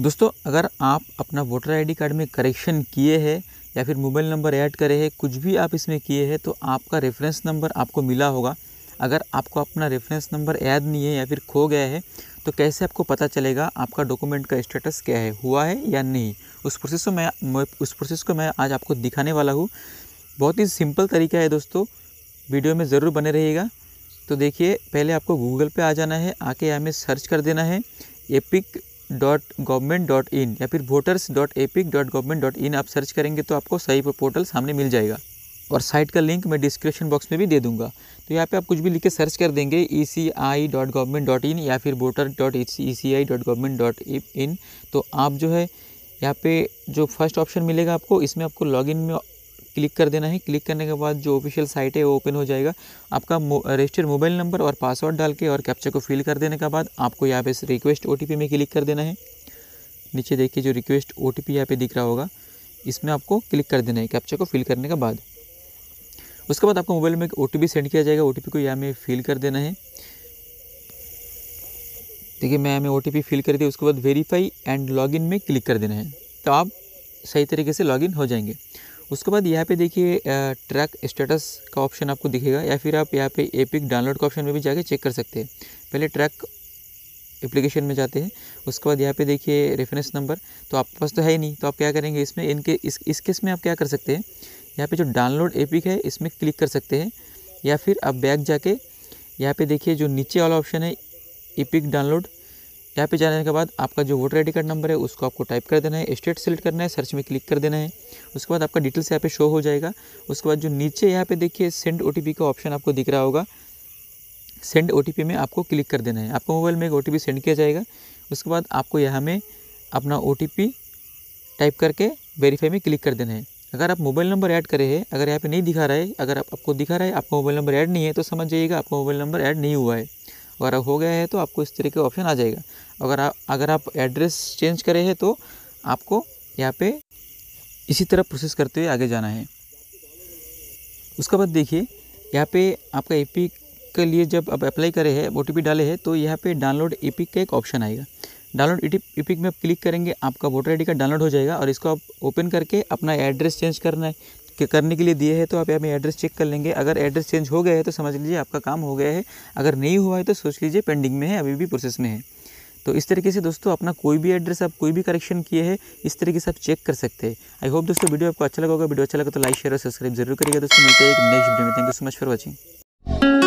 दोस्तों अगर आप अपना वोटर आईडी कार्ड में करेक्शन किए हैं या फिर मोबाइल नंबर ऐड करे हैं कुछ भी आप इसमें किए हैं तो आपका रेफरेंस नंबर आपको मिला होगा अगर आपको अपना रेफरेंस नंबर ऐड नहीं है या फिर खो गया है तो कैसे आपको पता चलेगा आपका डॉक्यूमेंट का स्टेटस क्या है हुआ है या नहीं उस प्रोसेस को मैं, मैं उस प्रोसेस को मैं आज आपको दिखाने वाला हूँ बहुत ही सिंपल तरीका है दोस्तों वीडियो में ज़रूर बने रहिएगा तो देखिए पहले आपको गूगल पे आ जाना है आके यहाँ में सर्च कर देना है epic dot government dot in या फिर voters dot epic dot government dot in आप सर्च करेंगे तो आपको सही पोर्टल सामने मिल जाएगा और साइट का लिंक मैं डिस्क्रिप्शन बॉक्स में भी दे दूंगा तो यहाँ पे आप कुछ भी लिख के सर्च कर देंगे E C I dot government dot in या फिर voter dot E C I dot government dot in तो आप जो है यहाँ पे जो फर्स्ट ऑप्शन मिलेगा आपको इसमें आपको लॉगिन में क्लिक कर देना है क्लिक करने के बाद जो ऑफिशियल साइट है वो ओपन हो जाएगा आपका रजिस्टर्ड मोबाइल नंबर और पासवर्ड डाल के और कैप्चा को फिल कर देने के बाद आपको यहाँ पे रिक्वेस्ट ओ में क्लिक कर देना है नीचे देखिए जो रिक्वेस्ट ओ टी यहाँ पर दिख रहा होगा इसमें आपको क्लिक कर देना है कैप्चा को फिल करने के बाद उसके बाद आपको मोबाइल में एक ओ सेंड किया जाएगा ओ को यहाँ में फिल कर देना है देखिए मैं हमें ओ टी फिल कर दिया उसके बाद वेरीफाई एंड लॉगिन में क्लिक कर देना है तो आप सही तरीके से लॉगिन हो जाएंगे उसके बाद यहाँ पे देखिए ट्रैक स्टेटस का ऑप्शन आपको दिखेगा या फिर आप यहाँ पे एपिक डाउनलोड का ऑप्शन में भी जाके चेक कर सकते हैं पहले ट्रैक एप्लीकेशन में जाते हैं उसके बाद यहाँ पे देखिए रेफरेंस नंबर तो आपके पास तो है ही नहीं तो आप क्या करेंगे इसमें इनके इस इस केस में आप क्या कर सकते हैं यहाँ पर जो डाउनलोड ए है इसमें क्लिक कर सकते हैं या फिर आप बैग जाके यहाँ पर देखिए जो नीचे वाला ऑप्शन है ए डाउनलोड यहाँ पे जाने के बाद आपका जो वोटर आई कार्ड नंबर है उसको आपको टाइप कर देना है स्टेट सेलेक्ट करना है सर्च में क्लिक कर देना है उसके बाद आपका डिटेल्स यहाँ पे शो हो जाएगा उसके बाद जो नीचे यहाँ पे देखिए सेंड ओ का ऑप्शन आपको दिख रहा होगा सेंड ओ में आपको क्लिक कर देना है आपको मोबाइल में एक ओ सेंड किया जाएगा उसके बाद आपको यहाँ में अपना ओ टाइप करके वेरीफाई में क्लिक कर देना है अगर आप मोबाइल नंबर ऐड करे हैं अगर यहाँ पे नहीं दिखा रहा है अगर आप, आपको दिखा रहा है आपका मोबाइल नंबर ऐड नहीं है तो समझ जाइएगा आपका मोबाइल नंबर ऐड नहीं हुआ है अगर हो गया है तो आपको इस तरह के ऑप्शन आ जाएगा अगर आप अगर आप एड्रेस चेंज करे हैं तो आपको यहाँ पे इसी तरह प्रोसेस करते हुए आगे जाना है उसके बाद देखिए यहाँ पे आपका एपिक के लिए जब आप अप्लाई करे हैं ओ डाले हैं तो यहाँ पे डाउनलोड एपिक का एक ऑप्शन आएगा डाउनलोड एपिक में आप क्लिक करेंगे आपका वोटर डी का डाउनलोड हो जाएगा और इसको आप ओपन करके अपना एड्रेस चेंज करना है करने के लिए दिए है तो आप यहाँ पर एड्रेस चेक कर लेंगे अगर एड्रेस चेंज हो गया है तो समझ लीजिए आपका काम हो गया है अगर नहीं हुआ है तो सोच लीजिए पेंडिंग में है अभी भी प्रोसेस में है तो इस तरीके से दोस्तों अपना कोई भी एड्रेस आप कोई भी करेक्शन किए हैं इस तरीके से आप चेक कर सकते हैं आई होप दोस्तों वीडियो आपको अच्छा लगा होगा वीडियो अच्छा लगा तो लाइक शेयर और सब्सक्राइब जरूर करिएगा दोस्तों मिलते हैं एक नेक्स्ट वीडियो में thank you so much for watching